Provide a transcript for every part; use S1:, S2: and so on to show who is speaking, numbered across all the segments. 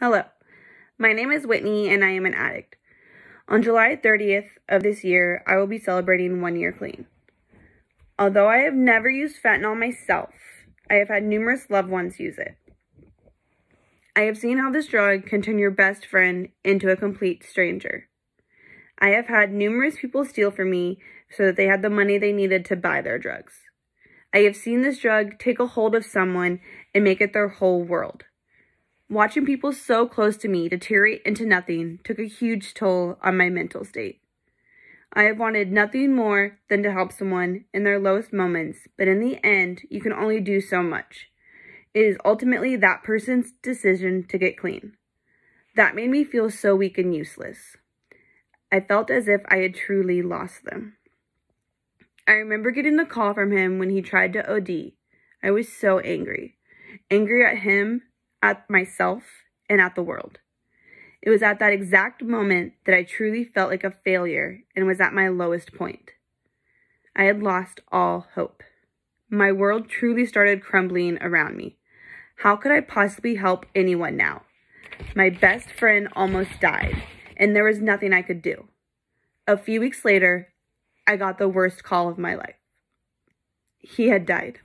S1: Hello, my name is Whitney and I am an addict. On July 30th of this year, I will be celebrating one year clean. Although I have never used fentanyl myself, I have had numerous loved ones use it. I have seen how this drug can turn your best friend into a complete stranger. I have had numerous people steal from me so that they had the money they needed to buy their drugs. I have seen this drug take a hold of someone and make it their whole world. Watching people so close to me deteriorate into nothing took a huge toll on my mental state. I have wanted nothing more than to help someone in their lowest moments, but in the end, you can only do so much. It is ultimately that person's decision to get clean. That made me feel so weak and useless. I felt as if I had truly lost them. I remember getting the call from him when he tried to OD. I was so angry. Angry at him at myself and at the world. It was at that exact moment that I truly felt like a failure and was at my lowest point. I had lost all hope. My world truly started crumbling around me. How could I possibly help anyone now? My best friend almost died, and there was nothing I could do. A few weeks later, I got the worst call of my life. He had died.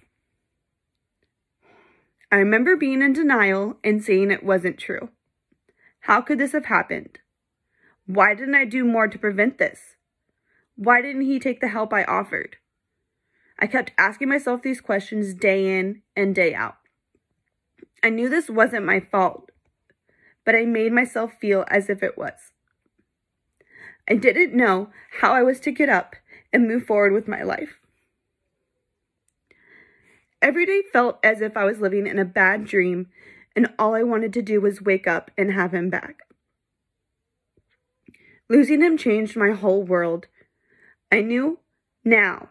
S1: I remember being in denial and saying it wasn't true. How could this have happened? Why didn't I do more to prevent this? Why didn't he take the help I offered? I kept asking myself these questions day in and day out. I knew this wasn't my fault, but I made myself feel as if it was. I didn't know how I was to get up and move forward with my life. Every day felt as if I was living in a bad dream and all I wanted to do was wake up and have him back. Losing him changed my whole world. I knew now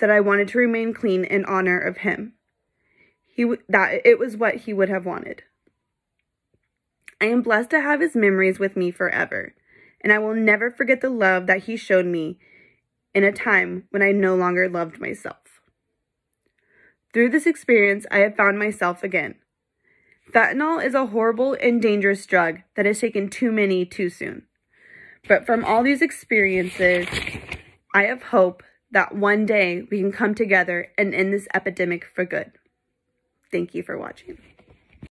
S1: that I wanted to remain clean in honor of him. He that it was what he would have wanted. I am blessed to have his memories with me forever, and I will never forget the love that he showed me in a time when I no longer loved myself. Through this experience, I have found myself again. Fentanyl is a horrible and dangerous drug that has taken too many too soon. But from all these experiences, I have hope that one day we can come together and end this epidemic for good. Thank you for watching.